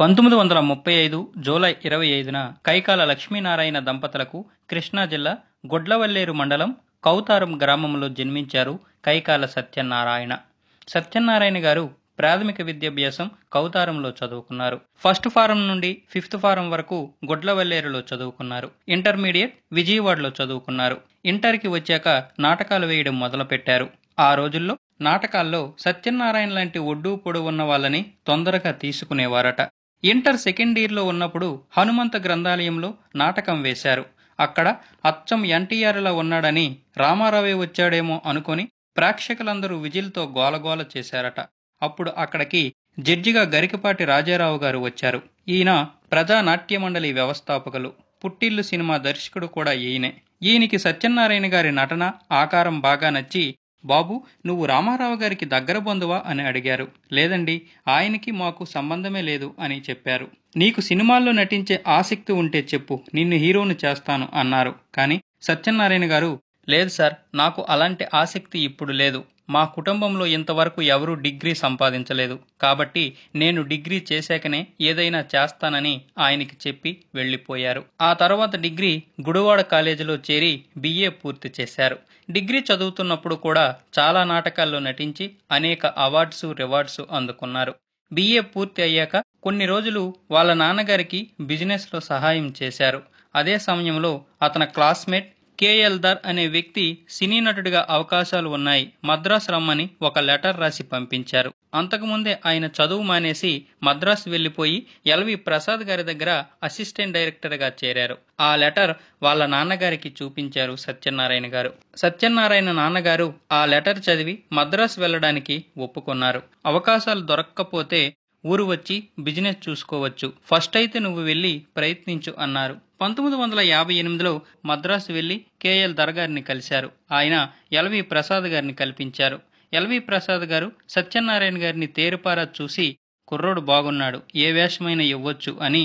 పంతొమ్మిది వందల ముప్పై ఐదు జూలై ఇరవై ఐదున కైకాల లక్ష్మీనారాయణ దంపతులకు కృష్ణా జిల్లా గుడ్లవల్లేరు మండలం కౌతారం గ్రామంలో జన్మించారు కైకాల సత్యనారాయణ సత్యనారాయణ గారు ప్రాథమిక విద్యాభ్యాసం కౌతారంలో చదువుకున్నారు ఫస్ట్ ఫారం నుండి ఫిఫ్త్ ఫారం వరకు గుడ్లవల్లేరులో చదువుకున్నారు ఇంటర్మీడియట్ విజయవాడలో చదువుకున్నారు ఇంటర్కి వచ్చాక నాటకాలు వేయడం మొదలుపెట్టారు ఆ రోజుల్లో నాటకాల్లో సత్యనారాయణ లాంటి ఒడ్డు పొడు ఉన్న వాళ్ళని తొందరగా తీసుకునేవారట ఇంటర్ సెకండ్ ఇయర్లో ఉన్నప్పుడు హనుమంత గ్రంథాలయంలో నాటకం వేశారు అక్కడ అచ్చం ఎన్టీఆర్లా ఉన్నాడని రామారావే వచ్చాడేమో అనుకొని ప్రేక్షకులందరూ విజిల్తో గోలగోల చేశారట అప్పుడు అక్కడికి జడ్జిగా గరికపాటి రాజారావు గారు వచ్చారు ఈయన మండలి వ్యవస్థాపకులు పుట్టిల్లు సినిమా దర్శకుడు కూడా ఈయనే ఈయనికి సత్యనారాయణ గారి నటన ఆకారం బాగా నచ్చి బాబు నువ్వు రామారావు గారికి దగ్గర బంధువా అని అడిగారు లేదండి ఆయనకి మాకు సంబంధమే లేదు అని చెప్పారు నీకు సినిమాల్లో నటించే ఆసక్తి ఉంటే చెప్పు నిన్ను హీరోను చేస్తాను అన్నారు కానీ సత్యనారాయణ గారు లేదు సార్ నాకు అలాంటి ఆసక్తి ఇప్పుడు లేదు మా కుటుంబంలో ఇంతవరకు ఎవరూ డిగ్రీ సంపాదించలేదు కాబట్టి నేను డిగ్రీ చేశాకనే ఏదైనా చేస్తానని ఆయనకి చెప్పి వెళ్ళిపోయారు ఆ తర్వాత డిగ్రీ గుడివాడ కాలేజీలో చేరి బిఏ పూర్తి చేశారు డిగ్రీ చదువుతున్నప్పుడు కూడా చాలా నాటకాల్లో నటించి అనేక అవార్డ్స్ రివార్డ్స్ అందుకున్నారు బీఏ పూర్తి అయ్యాక కొన్ని రోజులు వాళ్ళ నాన్నగారికి బిజినెస్లో సహాయం చేశారు అదే సమయంలో అతని క్లాస్మేట్ కేఎల్ దర్ అనే వ్యక్తి సినీ నటుడిగా అవకాశాలు ఉన్నాయి మద్రాస్ రమ్మని ఒక లెటర్ రాసి పంపించారు అంతకుముందే ఆయన చదువు మానేసి మద్రాస్ వెళ్లిపోయి ఎల్వి ప్రసాద్ గారి దగ్గర అసిస్టెంట్ డైరెక్టర్గా చేరారు ఆ లెటర్ వాళ్ళ నాన్నగారికి చూపించారు సత్యనారాయణ గారు సత్యనారాయణ నాన్నగారు ఆ లెటర్ చదివి మద్రాస్ వెళ్లడానికి ఒప్పుకున్నారు అవకాశాలు దొరక్కపోతే ఊరు వచ్చి బిజినెస్ చూసుకోవచ్చు ఫస్ట్ అయితే నువ్వు వెళ్ళి ప్రయత్నించు అన్నారు పంతొమ్మిది వందల యాభై ఎనిమిదిలో మద్రాసు వెళ్లి కేఎల్ దరగారిని కలిశారు ఆయన ఎల్వి ప్రసాద్ గారిని కల్పించారు ఎల్వి ప్రసాద్ గారు సత్యనారాయణ గారిని తేరుపారా చూసి కుర్రోడు బాగున్నాడు ఏ వేషమైనా ఇవ్వచ్చు అని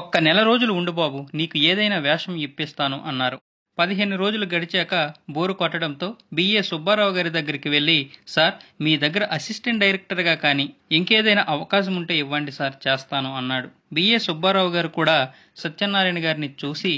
ఒక్క నెల రోజులు ఉండు బాబు నీకు ఏదైనా వేషం ఇప్పిస్తాను అన్నారు పదిహేను రోజులు గడిచాక బోరు కొట్టడంతో బిఏ సుబ్బారావు గారి దగ్గరికి వెళ్ళి సార్ మీ దగ్గర అసిస్టెంట్ డైరెక్టర్గా కానీ ఇంకేదైనా అవకాశం ఉంటే ఇవ్వండి సార్ చేస్తాను అన్నాడు బిఏ సుబ్బారావు గారు కూడా సత్యనారాయణ గారిని చూసి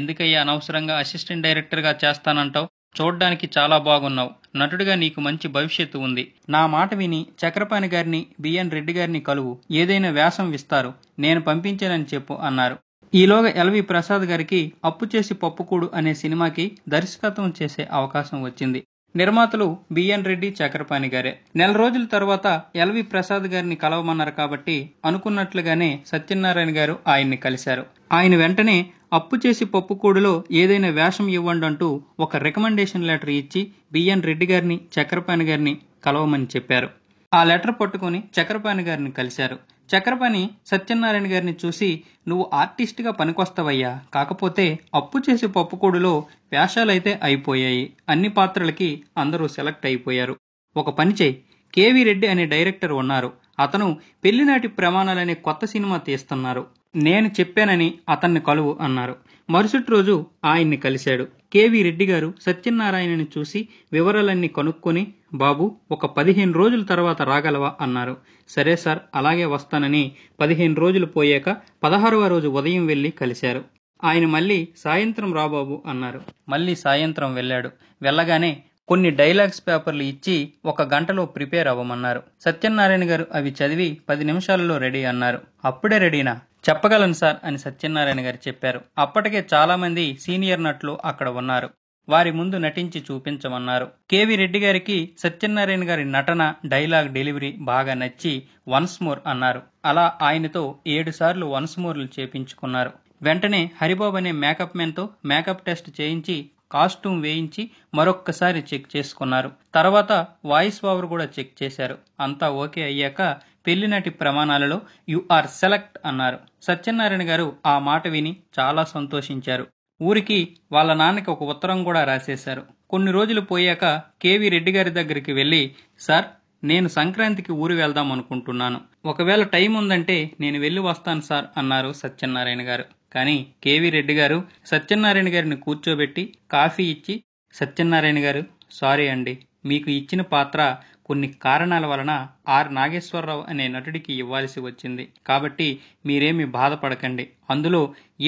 ఎందుకయ్యా అనవసరంగా అసిస్టెంట్ డైరెక్టర్గా చేస్తానంటావు చూడ్డానికి చాలా బాగున్నావు నటుడిగా నీకు మంచి భవిష్యత్తు ఉంది నా మాట విని చక్రపాణి గారిని బిఎన్ రెడ్డి గారిని కలువు ఏదైనా వ్యాసం ఇస్తారు నేను పంపించానని చెప్పు అన్నారు ఈలోగా ఎల్వి ప్రసాద్ గారికి అప్పు చేసి పప్పుకూడు అనే సినిమాకి దర్శకత్వం చేసే అవకాశం వచ్చింది నిర్మాతలు బిఎన్ రెడ్డి చక్రపాణి గారే నెల రోజుల తర్వాత ఎల్వి ప్రసాద్ గారిని కలవమన్నారు కాబట్టి అనుకున్నట్లుగానే సత్యనారాయణ గారు ఆయన్ని కలిశారు ఆయన వెంటనే అప్పు చేసి పప్పుకూడులో ఏదైనా వేషం ఇవ్వండి అంటూ ఒక రికమెండేషన్ లెటర్ ఇచ్చి బిఎన్ రెడ్డి గారిని చక్రపాణి గారిని కలవమని చెప్పారు ఆ లెటర్ పట్టుకుని చక్రపాణి గారిని కలిశారు చక్రపాణి సత్యనారాయణ గారిని చూసి నువ్వు ఆర్టిస్ట్గా పనికొస్తావయ్యా కాకపోతే అప్పు చేసి పప్పుకోడులో వేషాలైతే అయిపోయాయి అన్ని పాత్రలకి అందరూ సెలెక్ట్ అయిపోయారు ఒక పని చేయి కేవి రెడ్డి అనే డైరెక్టర్ ఉన్నారు అతను పెళ్లినాటి ప్రమాణాలనే కొత్త సినిమా తీస్తున్నారు నేను చెప్పానని అతన్ని కలువు అన్నారు మరుసటి రోజు ఆయన్ని కలిశాడు కేవి రెడ్డి గారు సత్యనారాయణని చూసి వివరాలన్నీ కనుక్కొని బాబు ఒక పదిహేను రోజుల తర్వాత రాగలవా అన్నారు సరే సార్ అలాగే వస్తానని పదిహేను రోజులు పోయాక పదహారవ రోజు ఉదయం వెళ్ళి కలిశారు ఆయన మళ్ళీ సాయంత్రం రాబాబు అన్నారు మళ్ళీ సాయంత్రం వెళ్ళాడు వెళ్ళగానే కొన్ని డైలాగ్స్ పేపర్లు ఇచ్చి ఒక గంటలో ప్రిపేర్ అవ్వమన్నారు సత్యనారాయణ గారు అవి చదివి పది నిమిషాలలో రెడీ అన్నారు అప్పుడే రెడీనా చెప్పగలను సార్ అని సత్యనారాయణ గారు చెప్పారు అప్పటికే చాలామంది సీనియర్ నట్లు అక్కడ ఉన్నారు వారి ముందు నటించి చూపించమన్నారు కేవీ రెడ్డి గారికి సత్యనారాయణ గారి నటన డైలాగ్ డెలివరీ బాగా నచ్చి వన్స్ మోర్ అన్నారు అలా ఆయనతో ఏడుసార్లు వన్స్ మోర్లు చేపించుకున్నారు వెంటనే హరిబాబు అనే మేకప్ మ్యాన్తో మేకప్ టెస్ట్ చేయించి కాస్ట్యూమ్ వేయించి మరొక్కసారి చెక్ చేసుకున్నారు తర్వాత వాయిస్ పవర్ కూడా చెక్ చేశారు అంతా ఓకే అయ్యాక నటి ప్రమాణాలలో యు ఆర్ సెలెక్ట్ అన్నారు సత్యనారాయణ గారు ఆ మాట విని చాలా సంతోషించారు ఊరికి వాళ్ళ నాన్నకి ఒక ఉత్తరం కూడా రాసేశారు కొన్ని రోజులు పోయాక కేవీ రెడ్డి గారి దగ్గరికి వెళ్ళి సార్ నేను సంక్రాంతికి ఊరు వెళ్దాం అనుకుంటున్నాను ఒకవేళ టైం ఉందంటే నేను వెళ్ళి వస్తాను సార్ అన్నారు సత్యనారాయణ గారు కానీ కేవీ రెడ్డి గారు సత్యనారాయణ గారిని కూర్చోబెట్టి కాఫీ ఇచ్చి సత్యనారాయణ గారు సారీ అండి మీకు ఇచ్చిన పాత్ర కొన్ని కారణాల వలన ఆర్ నాగేశ్వరరావు అనే నటుడికి ఇవ్వాల్సి వచ్చింది కాబట్టి మీరేమి బాధపడకండి అందులో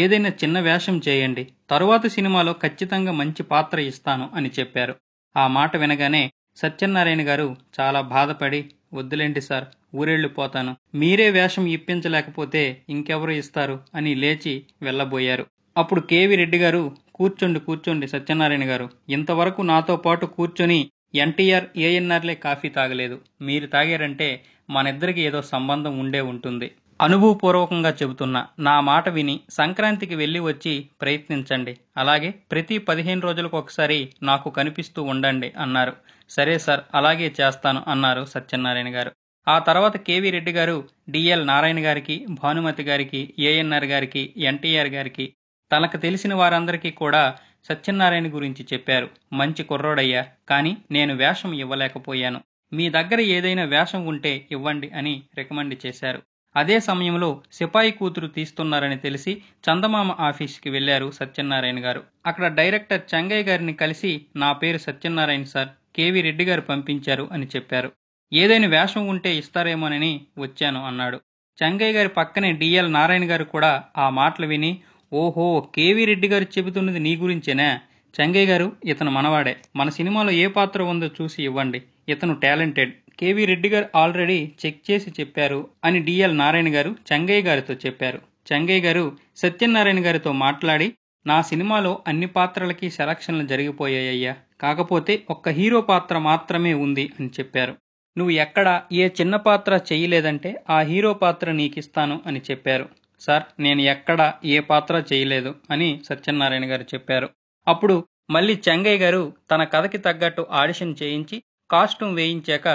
ఏదైనా చిన్న వేషం చేయండి తరువాత సినిమాలో ఖచ్చితంగా మంచి పాత్ర ఇస్తాను అని చెప్పారు ఆ మాట వినగానే సత్యనారాయణ గారు చాలా బాధపడి వద్దులేంటి సార్ ఊరెళ్ళిపోతాను మీరే వేషం ఇప్పించలేకపోతే ఇంకెవరు ఇస్తారు అని లేచి వెళ్ళబోయారు అప్పుడు కేవి రెడ్డి గారు కూర్చోండి కూర్చోండి సత్యనారాయణ గారు ఇంతవరకు నాతో పాటు కూర్చొని ఎన్టీఆర్ ఏఎన్ఆర్లే కాఫీ తాగలేదు మీరు తాగారంటే మనిద్దరికి ఏదో సంబంధం ఉండే ఉంటుంది అనుభవపూర్వకంగా చెబుతున్నా నా మాట విని సంక్రాంతికి వెళ్ళి వచ్చి ప్రయత్నించండి అలాగే ప్రతి పదిహేను రోజులకు ఒకసారి నాకు కనిపిస్తూ ఉండండి అన్నారు సరే సార్ అలాగే చేస్తాను అన్నారు సత్యనారాయణ గారు ఆ తర్వాత కేవీ రెడ్డి గారు డిఎల్ నారాయణ గారికి భానుమతి గారికి ఏఎన్ఆర్ గారికి ఎన్టీఆర్ గారికి తనకు తెలిసిన వారందరికీ కూడా సత్యనారాయణ గురించి చెప్పారు మంచి కుర్రోడయ్యా కానీ నేను వేషం ఇవ్వలేకపోయాను మీ దగ్గర ఏదైనా వేషం ఉంటే ఇవ్వండి అని రికమెండ్ చేశారు అదే సమయంలో సిపాయి కూతురు తీస్తున్నారని తెలిసి చందమామ ఆఫీస్కి వెళ్లారు సత్యనారాయణ గారు అక్కడ డైరెక్టర్ చెంగయ్య గారిని కలిసి నా పేరు సత్యనారాయణ సార్ కేవి రెడ్డి గారు పంపించారు అని చెప్పారు ఏదైనా వేషం ఉంటే ఇస్తారేమోనని వచ్చాను అన్నాడు చెంగయ్య గారి పక్కనే డిఎల్ నారాయణ గారు కూడా ఆ మాటలు విని ఓహో కేవీ రెడ్డి గారు చెబుతున్నది నీ గురించేనా చంగయ్య గారు ఇతను మనవాడే మన సినిమాలో ఏ పాత్ర ఉందో చూసి ఇవ్వండి ఇతను టాలెంటెడ్ కేవీ రెడ్డి గారు ఆల్రెడీ చెక్ చేసి చెప్పారు అని డిఎల్ నారాయణ గారు చంగయ్య గారితో చెప్పారు చంగయ్య గారు సత్యనారాయణ గారితో మాట్లాడి నా సినిమాలో అన్ని పాత్రలకి సెలక్షన్లు జరిగిపోయాయ్యా కాకపోతే ఒక్క హీరో పాత్ర మాత్రమే ఉంది అని చెప్పారు నువ్వు ఎక్కడ ఏ చిన్న పాత్ర చేయలేదంటే ఆ హీరో పాత్ర నీకిస్తాను అని చెప్పారు సార్ నేను ఎక్కడ ఏ పాత్ర చేయలేదు అని సత్యనారాయణ గారు చెప్పారు అప్పుడు మళ్ళీ చెంగయ్య గారు తన కథకి తగ్గట్టు ఆడిషన్ చేయించి కాస్ట్యూమ్ వేయించాక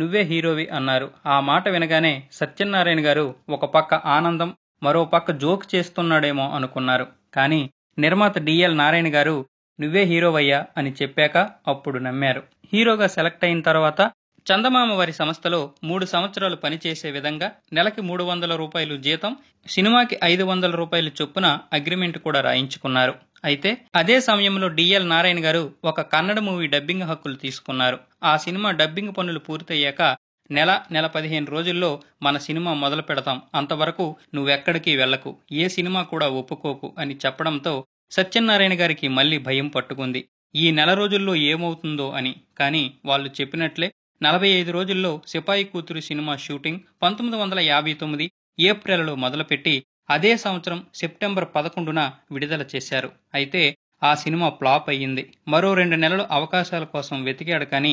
నువ్వే హీరోవి అన్నారు ఆ మాట వినగానే సత్యనారాయణ గారు ఒక పక్క ఆనందం మరో పక్క జోక్ చేస్తున్నాడేమో అనుకున్నారు కానీ నిర్మాత డిఎల్ నారాయణ గారు నువ్వే హీరోవయ్యా అని చెప్పాక అప్పుడు నమ్మారు హీరోగా సెలెక్ట్ అయిన తర్వాత చందమామ వారి సంస్థలో మూడు సంవత్సరాలు పనిచేసే విధంగా నెలకి మూడు వందల రూపాయలు జీతం సినిమాకి ఐదు వందల రూపాయలు చొప్పున అగ్రిమెంట్ కూడా రాయించుకున్నారు అయితే అదే సమయంలో డిఎల్ నారాయణ గారు ఒక కన్నడ మూవీ డబ్బింగ్ హక్కులు తీసుకున్నారు ఆ సినిమా డబ్బింగ్ పనులు పూర్తయ్యాక నెల నెల పదిహేను రోజుల్లో మన సినిమా మొదలు పెడతాం అంతవరకు నువ్వెక్కడికి వెళ్లకు ఏ సినిమా కూడా ఒప్పుకోకు అని చెప్పడంతో సత్యనారాయణ గారికి మళ్లీ భయం పట్టుకుంది ఈ నెల రోజుల్లో ఏమవుతుందో అని కానీ వాళ్ళు చెప్పినట్లే నలభై ఐదు రోజుల్లో సిపాయి కూతురు సినిమా షూటింగ్ పంతొమ్మిది వందల యాభై తొమ్మిది ఏప్రిల్లో మొదలుపెట్టి అదే సంవత్సరం సెప్టెంబర్ పదకొండున విడుదల చేశారు అయితే ఆ సినిమా ఫ్లాప్ అయ్యింది మరో రెండు నెలలు అవకాశాల కోసం వెతికాడు కానీ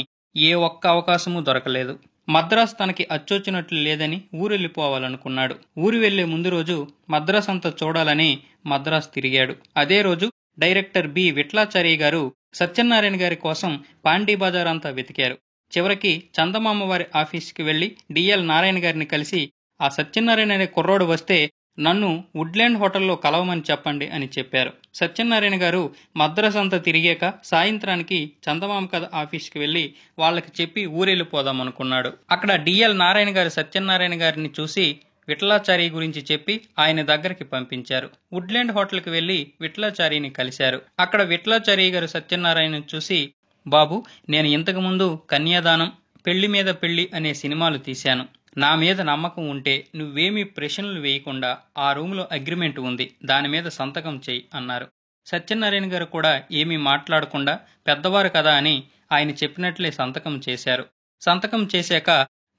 ఏ ఒక్క అవకాశమూ దొరకలేదు మద్రాస్ తనకి అచ్చొచ్చినట్లు లేదని ఊరెళ్ళిపోవాలనుకున్నాడు ఊరు వెళ్లే ముందు రోజు మద్రాస్ అంతా చూడాలని మద్రాస్ తిరిగాడు అదే రోజు డైరెక్టర్ బి విట్లాచార్య గారు సత్యనారాయణ గారి కోసం పాండీ బజార్ అంతా వెతికారు చివరికి చందమామ వారి ఆఫీస్కి వెళ్ళి డిఎల్ నారాయణ గారిని కలిసి ఆ సత్యనారాయణ అనే కుర్రోడు వస్తే నన్ను వుడ్లాండ్ హోటల్లో కలవమని చెప్పండి అని చెప్పారు సత్యనారాయణ గారు మద్రాసు అంతా తిరిగాక సాయంత్రానికి చందమామ కథ ఆఫీస్కి వెళ్ళి వాళ్ళకి చెప్పి ఊరెళ్ళిపోదాం అనుకున్నాడు అక్కడ డిఎల్ నారాయణ గారు సత్యనారాయణ గారిని చూసి విఠలాచారి గురించి చెప్పి ఆయన దగ్గరికి పంపించారు వుడ్లాండ్ హోటల్కి వెళ్ళి విఠలాచారిని కలిశారు అక్కడ విఠలాచారి గారు సత్యనారాయణ చూసి బాబు నేను ఇంతకుముందు కన్యాదానం పెళ్లి మీద పెళ్లి అనే సినిమాలు తీశాను నా మీద నమ్మకం ఉంటే నువ్వేమీ ప్రశ్నలు వేయకుండా ఆ రూములో అగ్రిమెంట్ ఉంది దాని మీద సంతకం చేయి అన్నారు సత్యనారాయణ గారు కూడా ఏమీ మాట్లాడకుండా పెద్దవారు కదా అని ఆయన చెప్పినట్లే సంతకం చేశారు సంతకం చేశాక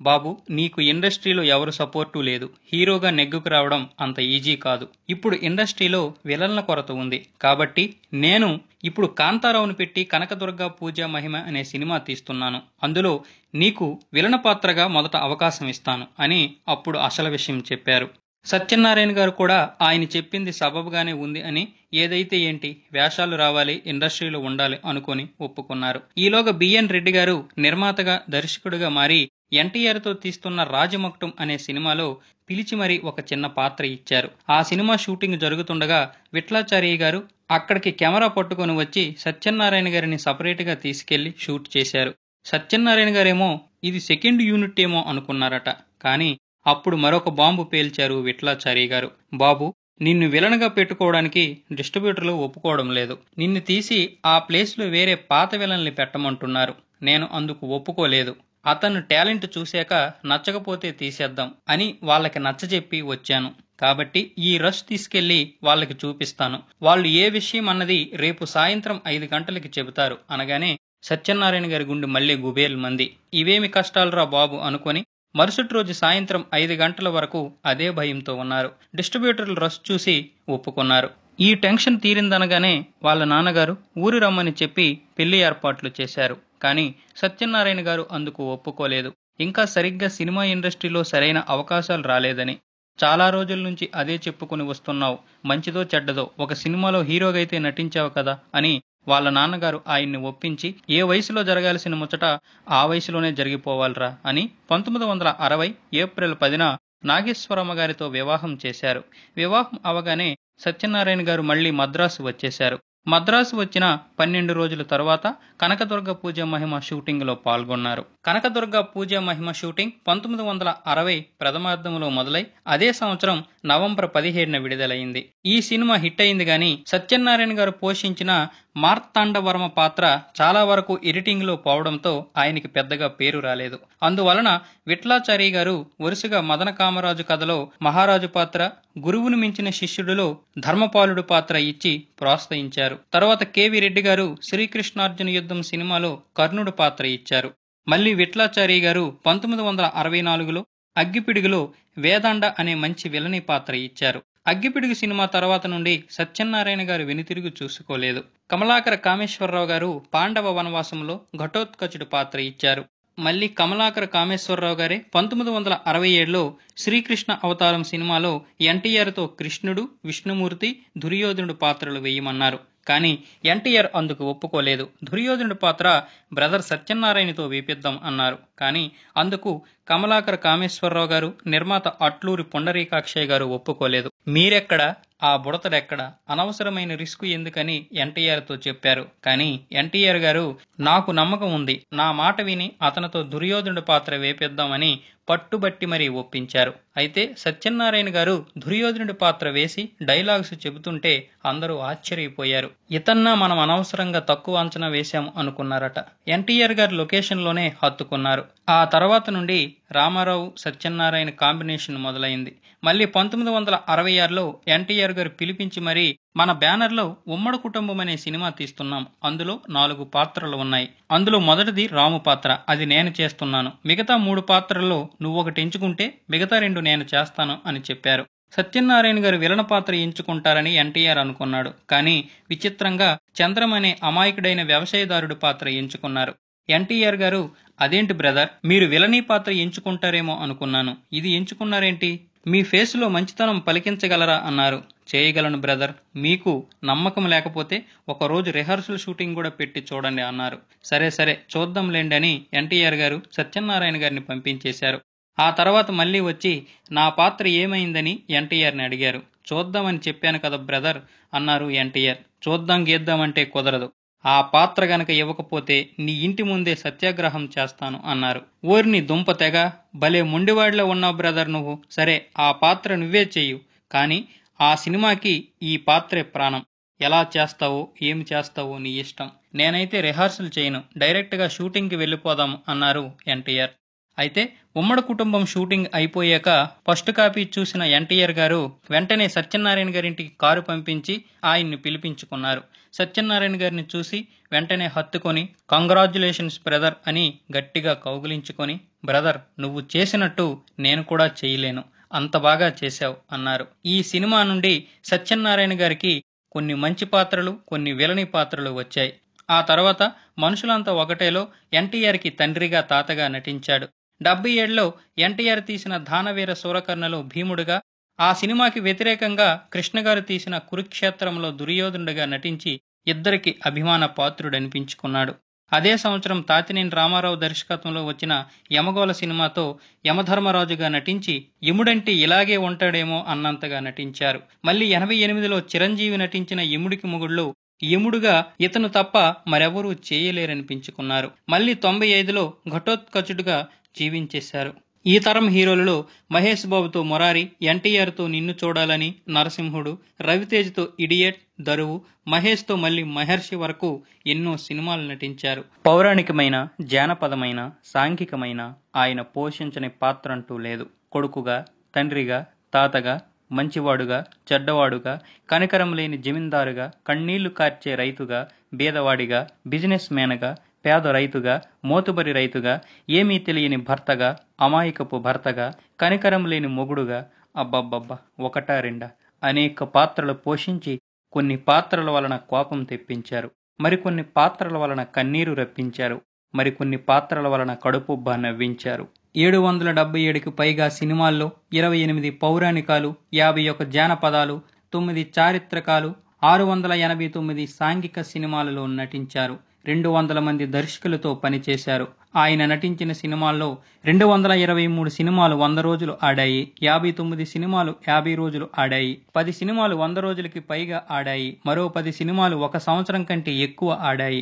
బాబు నీకు ఇండస్ట్రీలో ఎవరు సపోర్టు లేదు హీరోగా నెగ్గుకు రావడం అంత ఈజీ కాదు ఇప్పుడు ఇండస్ట్రీలో విలన్ల కొరత ఉంది కాబట్టి నేను ఇప్పుడు కాంతారావును పెట్టి కనకదుర్గ పూజ మహిమ అనే సినిమా తీస్తున్నాను అందులో నీకు విలన పాత్రగా మొదట అవకాశం ఇస్తాను అని అప్పుడు అసలు విషయం చెప్పారు సత్యనారాయణ గారు కూడా ఆయన చెప్పింది సబబుగానే ఉంది అని ఏదైతే ఏంటి వేషాలు రావాలి ఇండస్ట్రీలో ఉండాలి అనుకుని ఒప్పుకున్నారు ఈలోగా బిఎన్ రెడ్డి గారు నిర్మాతగా దర్శకుడుగా మారి ఎన్టీఆర్తో తీస్తున్న రాజమక్టం అనే సినిమాలో పిలిచి మరీ ఒక చిన్న పాత్ర ఇచ్చారు ఆ సినిమా షూటింగ్ జరుగుతుండగా విట్లాచార్య గారు అక్కడికి కెమెరా పట్టుకొని వచ్చి సత్యనారాయణ గారిని సపరేట్గా తీసుకెళ్లి షూట్ చేశారు సత్యనారాయణ గారేమో ఇది సెకండ్ యూనిట్ ఏమో అనుకున్నారట కానీ అప్పుడు మరొక బాంబు పేల్చారు విట్లాచారి గారు బాబు నిన్ను విలన్గా పెట్టుకోవడానికి డిస్ట్రిబ్యూటర్లు ఒప్పుకోవడం లేదు నిన్ను తీసి ఆ ప్లేస్లో వేరే పాత విలన్లు పెట్టమంటున్నారు నేను అందుకు ఒప్పుకోలేదు అతను టాలెంట్ చూశాక నచ్చకపోతే తీసేద్దాం అని వాళ్ళకి నచ్చజెప్పి వచ్చాను కాబట్టి ఈ రష్ తీసుకెళ్లి వాళ్ళకి చూపిస్తాను వాళ్ళు ఏ విషయం అన్నది రేపు సాయంత్రం ఐదు గంటలకి చెబుతారు అనగానే సత్యనారాయణ గారి గుండె మళ్ళీ గుబేల్ మంది ఇవేమి రా బాబు అనుకుని మరుసటి రోజు సాయంత్రం ఐదు గంటల వరకు అదే భయంతో ఉన్నారు డిస్ట్రిబ్యూటర్లు రస్ చూసి ఒప్పుకున్నారు ఈ టెన్షన్ తీరిందనగానే వాళ్ళ నాన్నగారు ఊరు రమ్మని చెప్పి పెళ్లి ఏర్పాట్లు చేశారు కానీ సత్యనారాయణ గారు అందుకు ఒప్పుకోలేదు ఇంకా సరిగ్గా సినిమా ఇండస్ట్రీలో సరైన అవకాశాలు రాలేదని చాలా రోజుల నుంచి అదే చెప్పుకుని వస్తున్నావు మంచిదో చెడ్డదో ఒక సినిమాలో హీరోగైతే నటించావు కదా అని వాళ్ళ నాన్నగారు ఆయన్ని ఒప్పించి ఏ వయసులో జరగాల్సిన ముచ్చట ఆ వయసులోనే జరిగిపోవాలరా అని పంతొమ్మిది వందల అరవై ఏప్రిల్ పదిన నాగేశ్వరమ్మ గారితో వివాహం చేశారు వివాహం అవగానే సత్యనారాయణ గారు మళ్లీ మద్రాసు వచ్చేశారు మద్రాసు వచ్చిన పన్నెండు రోజుల తర్వాత కనకదుర్గ పూజ మహిమ షూటింగ్లో పాల్గొన్నారు కనకదుర్గ పూజ మహిమ షూటింగ్ పంతొమ్మిది వందల అరవై ప్రథమార్థంలో మొదలై అదే సంవత్సరం నవంబర్ పదిహేడున విడుదలైంది ఈ సినిమా హిట్ అయింది గాని సత్యనారాయణ గారు పోషించిన మార్తాండవర్మ పాత్ర చాలా వరకు ఎడిటింగ్లో పోవడంతో ఆయనకి పెద్దగా పేరు రాలేదు అందువలన విట్లాచారి గారు వరుసగా మదన కామరాజు కథలో మహారాజు పాత్ర గురువును మించిన శిష్యుడిలో ధర్మపాలుడు పాత్ర ఇచ్చి ప్రోత్సహించారు తర్వాత కేవి రెడ్డి గారు శ్రీకృష్ణార్జున యుద్ధం సినిమాలో కర్ణుడు పాత్ర ఇచ్చారు మళ్ళీ విట్లాచారి గారు పంతొమ్మిది వందల అరవై నాలుగులో అగ్గిపిడుగులో వేదాండ అనే మంచి విలని పాత్ర ఇచ్చారు అగ్గిపిడుగు సినిమా తర్వాత నుండి సత్యనారాయణ గారు వెనుతిరుగు చూసుకోలేదు కమలాకర కామేశ్వరరావు గారు పాండవ వనవాసంలో ఘటోత్కచుడు పాత్ర ఇచ్చారు మళ్ళీ కమలాకర కామేశ్వరరావు గారే పంతొమ్మిది వందల అరవై ఏడులో శ్రీకృష్ణ అవతారం సినిమాలో ఎన్టీఆర్తో కృష్ణుడు విష్ణుమూర్తి దుర్యోధనుడు పాత్రలు వేయమన్నారు కానీ ఎన్టీఆర్ అందుకు ఒప్పుకోలేదు దుర్యోధనుడి పాత్ర బ్రదర్ సత్యనారాయణతో వేపిద్దాం అన్నారు కానీ అందుకు కమలాకర కామేశ్వరరావు గారు నిర్మాత అట్లూరి పుండరీకాక్షయ్య గారు ఒప్పుకోలేదు మీరెక్కడ ఆ బుడతడెక్కడ అనవసరమైన రిస్క్ ఎందుకని ఎన్టీఆర్తో చెప్పారు కానీ ఎన్టీఆర్ గారు నాకు నమ్మకం ఉంది నా మాట విని అతనితో దుర్యోధనుడి పాత్ర వేపిద్దామని పట్టుబట్టి మరీ ఒప్పించారు అయితే సత్యనారాయణ గారు దుర్యోధనుడి పాత్ర వేసి డైలాగ్స్ చెబుతుంటే అందరూ ఆశ్చర్యపోయారు ఇతన్నా మనం అనవసరంగా తక్కువ అంచనా వేశాం అనుకున్నారట ఎన్టీఆర్ గారు లొకేషన్లోనే హత్తుకున్నారు ఆ తర్వాత నుండి రామారావు సత్యనారాయణ కాంబినేషన్ మొదలైంది మళ్ళీ పంతొమ్మిది వందల అరవై ఆరులో ఎన్టీఆర్ గారు పిలిపించి మరీ మన బ్యానర్లో ఉమ్మడి కుటుంబం అనే సినిమా తీస్తున్నాం అందులో నాలుగు పాత్రలు ఉన్నాయి అందులో మొదటిది రాము పాత్ర అది నేను చేస్తున్నాను మిగతా మూడు పాత్రల్లో నువ్వొకటి ఎంచుకుంటే మిగతా రెండు నేను చేస్తాను అని చెప్పారు సత్యనారాయణ గారు విలన పాత్ర ఎంచుకుంటారని ఎన్టీఆర్ అనుకున్నాడు కానీ విచిత్రంగా చంద్రం అనే అమాయకుడైన వ్యవసాయదారుడు పాత్ర ఎంచుకున్నారు ఎన్టీఆర్ గారు అదేంటి బ్రదర్ మీరు విలనీ పాత్ర ఎంచుకుంటారేమో అనుకున్నాను ఇది ఎంచుకున్నారేంటి మీ ఫేస్లో మంచితనం పలికించగలరా అన్నారు చేయగలను బ్రదర్ మీకు నమ్మకం లేకపోతే ఒకరోజు రిహార్సల్ షూటింగ్ కూడా పెట్టి చూడండి అన్నారు సరే సరే చూద్దాం లేండి అని ఎన్టీఆర్ గారు సత్యనారాయణ గారిని పంపించేశారు ఆ తర్వాత మళ్ళీ వచ్చి నా పాత్ర ఏమైందని ఎన్టీఆర్ని అడిగారు చూద్దామని చెప్పాను కదా బ్రదర్ అన్నారు ఎన్టీఆర్ చూద్దాం గీద్దామంటే కుదరదు ఆ పాత్ర గనక ఇవ్వకపోతే నీ ఇంటి ముందే సత్యాగ్రహం చేస్తాను అన్నారు ఊరిని దుంప తెగ భలే మొండివాడిలో ఉన్నావు బ్రదర్ నువ్వు సరే ఆ పాత్ర నువ్వే చెయ్యు కానీ ఆ సినిమాకి ఈ పాత్రే ప్రాణం ఎలా చేస్తావో ఏమి చేస్తావో నీ ఇష్టం నేనైతే రిహార్సల్ చేయను డైరెక్ట్గా షూటింగ్కి వెళ్ళిపోదాం అన్నారు ఎన్టీఆర్ అయితే ఉమ్మడి కుటుంబం షూటింగ్ అయిపోయాక ఫస్ట్ కాపీ చూసిన ఎన్టీఆర్ గారు వెంటనే సత్యనారాయణ గారింటికి కారు పంపించి ఆయన్ని పిలిపించుకున్నారు సత్యనారాయణ గారిని చూసి వెంటనే హత్తుకొని కంగ్రాచులేషన్స్ బ్రదర్ అని గట్టిగా కౌగిలించుకొని బ్రదర్ నువ్వు చేసినట్టు నేను కూడా చేయలేను అంత బాగా చేశావు అన్నారు ఈ సినిమా నుండి సత్యనారాయణ గారికి కొన్ని మంచి పాత్రలు కొన్ని విలని పాత్రలు వచ్చాయి ఆ తర్వాత మనుషులంతా ఒకటేలో ఎన్టీఆర్కి తండ్రిగా తాతగా నటించాడు డెబ్బై ఏడులో ఎన్టీఆర్ తీసిన దానవీర సూరకర్ణలు భీముడుగా ఆ సినిమాకి వ్యతిరేకంగా కృష్ణగారు తీసిన కురుక్షేత్రంలో దుర్యోధనుడిగా నటించి ఇద్దరికి అభిమాన పాత్రుడనిపించుకున్నాడు అదే సంవత్సరం తాతినేని రామారావు దర్శకత్వంలో వచ్చిన యమగోళ సినిమాతో యమధర్మరాజుగా నటించి యముడంటే ఇలాగే ఉంటాడేమో అన్నంతగా నటించారు మళ్ళీ ఎనభై ఎనిమిదిలో చిరంజీవి నటించిన యముడికి మొగుళ్ళు యముడుగా ఇతను తప్ప మరెవరూ చేయలేరనిపించుకున్నారు మళ్ళీ తొంభై ఐదులో ఘటోత్కచుడుగా జీవించేశారు ఈ తరం హీరోలలో మహేష్ బాబుతో మొరారి ఎన్టీఆర్తో నిన్ను చూడాలని నరసింహుడు రవితేజ్తో ఇడియట్ దరువు మహేష్తో మళ్ళీ మహర్షి వరకు ఎన్నో సినిమాలు నటించారు పౌరాణికమైన జానపదమైన సాంఘికమైన ఆయన పోషించని పాత్ర అంటూ లేదు కొడుకుగా తండ్రిగా తాతగా మంచివాడుగా చెడ్డవాడుగా కనికరం లేని జమీందారుగా కన్నీళ్లు కార్చే రైతుగా బీదవాడిగా బిజినెస్ మ్యాన్గా పేద రైతుగా మోతుబరి రైతుగా ఏమీ తెలియని భర్తగా అమాయకపు భర్తగా కనికరం లేని మొగుడుగా అబ్బబ్బబ్బా ఒకటా రెండా అనేక పాత్రలు పోషించి కొన్ని పాత్రల వలన కోపం తెప్పించారు మరికొన్ని పాత్రల వలన కన్నీరు రప్పించారు మరికొన్ని పాత్రల వలన కడుపుబ్బ నవ్వించారు ఏడు వందల డెబ్బై ఏడుకి పైగా సినిమాల్లో ఇరవై ఎనిమిది పౌరాణికాలు యాభై ఒక జానపదాలు తొమ్మిది చారిత్రకాలు ఆరు వందల ఎనభై తొమ్మిది సాంఘిక సినిమాలలో నటించారు రెండు వందల మంది దర్శకులతో పనిచేశారు ఆయన నటించిన సినిమాల్లో రెండు వందల ఇరవై మూడు సినిమాలు వంద రోజులు ఆడాయి యాభై తొమ్మిది సినిమాలు యాభై రోజులు ఆడాయి పది సినిమాలు వంద రోజులకి పైగా ఆడాయి మరో పది సినిమాలు ఒక సంవత్సరం కంటే ఎక్కువ ఆడాయి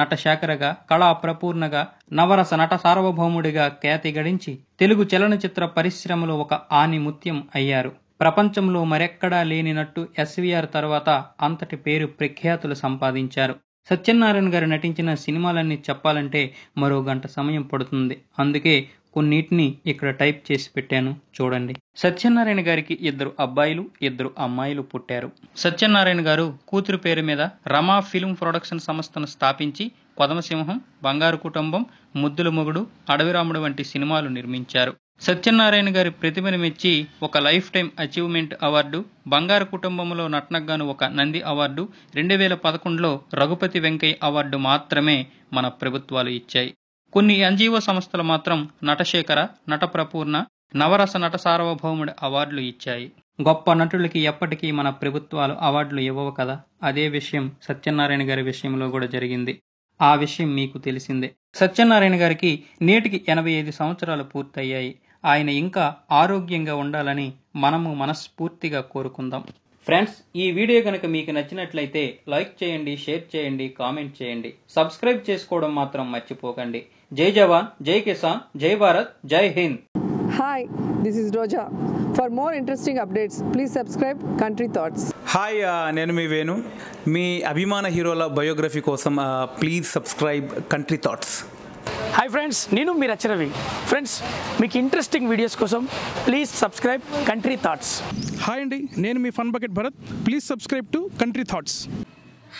నటశాఖరగా కళా ప్రపూర్ణగా నవరస నట సార్వభౌముడిగా ఖ్యాతి గడించి తెలుగు చలనచిత్ర పరిశ్రమలో ఒక ఆనిముత్యం అయ్యారు ప్రపంచంలో మరెక్కడా లేనినట్టు ఎస్వీఆర్ తర్వాత అంతటి పేరు ప్రఖ్యాతులు సంపాదించారు సత్యనారాయణ గారు నటించిన సినిమాలన్నీ చెప్పాలంటే మరో గంట సమయం పడుతుంది అందుకే కొన్నిటిని ఇక్కడ టైప్ చేసి పెట్టాను చూడండి సత్యనారాయణ గారికి ఇద్దరు అబ్బాయిలు ఇద్దరు అమ్మాయిలు పుట్టారు సత్యనారాయణ గారు కూతురు పేరు మీద రమా ఫిల్మ్ ప్రొడక్షన్ సంస్థను స్థాపించి పదమసింహం బంగారు కుటుంబం ముద్దుల మొగుడు అడవిరాముడు వంటి సినిమాలు నిర్మించారు సత్యనారాయణ గారి ప్రతిభను మెచ్చి ఒక లైఫ్ టైం అచీవ్మెంట్ అవార్డు బంగారు కుటుంబంలో నటనగాను ఒక నంది అవార్డు రెండు వేల పదకొండులో రఘుపతి వెంకయ్య అవార్డు మాత్రమే మన ప్రభుత్వాలు ఇచ్చాయి కొన్ని ఎన్జీఓ సంస్థలు మాత్రం నటశేఖర నటప్రపూర్ణ నవరస నట సార్వభౌముడి అవార్డులు ఇచ్చాయి గొప్ప నటులకి ఎప్పటికీ మన ప్రభుత్వాలు అవార్డులు ఇవ్వవు కదా అదే విషయం సత్యనారాయణ గారి విషయంలో కూడా జరిగింది ఆ విషయం మీకు తెలిసిందే సత్యనారాయణ గారికి నేటికి ఎనభై ఐదు సంవత్సరాలు పూర్తయ్యాయి ఆయన ఇంకా ఆరోగ్యంగా ఉండాలని మనము మనస్ఫూర్తిగా కోరుకుందాం ఫ్రెండ్స్ ఈ వీడియో కనుక మీకు నచ్చినట్లయితే లైక్ చేయండి షేర్ చేయండి కామెంట్ చేయండి సబ్స్క్రైబ్ చేసుకోవడం మాత్రం మర్చిపోకండి జై జవాన్ జై కిసాన్ జై భారత్ జై Hind hi this is Roja for more interesting updates please subscribe country thoughts hi నేను మీ వేణు మీ అభిమాన హీరోల బయోగ్రఫీ కోసం please subscribe country thoughts hi friends నేను మీ రచరవి ఫ్రెండ్స్ మీకు ఇంట్రెస్టింగ్ వీడియోస్ కోసం please subscribe country thoughts hi అండి నేను మీ fun bucket Bharath please subscribe to country thoughts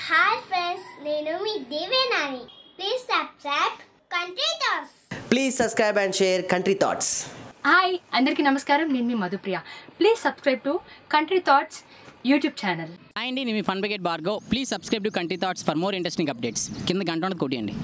hi friends నేను మీ Devenani please subscribe country thoughts please subscribe and share country thoughts hi అందరికీ నమస్కారం నేను మీ Madhupriya please subscribe to country thoughts YouTube channel అండి నేను మీ fun bucket Bhargav please subscribe to country thoughts for more interesting updates కింద గంట కొట్టియండి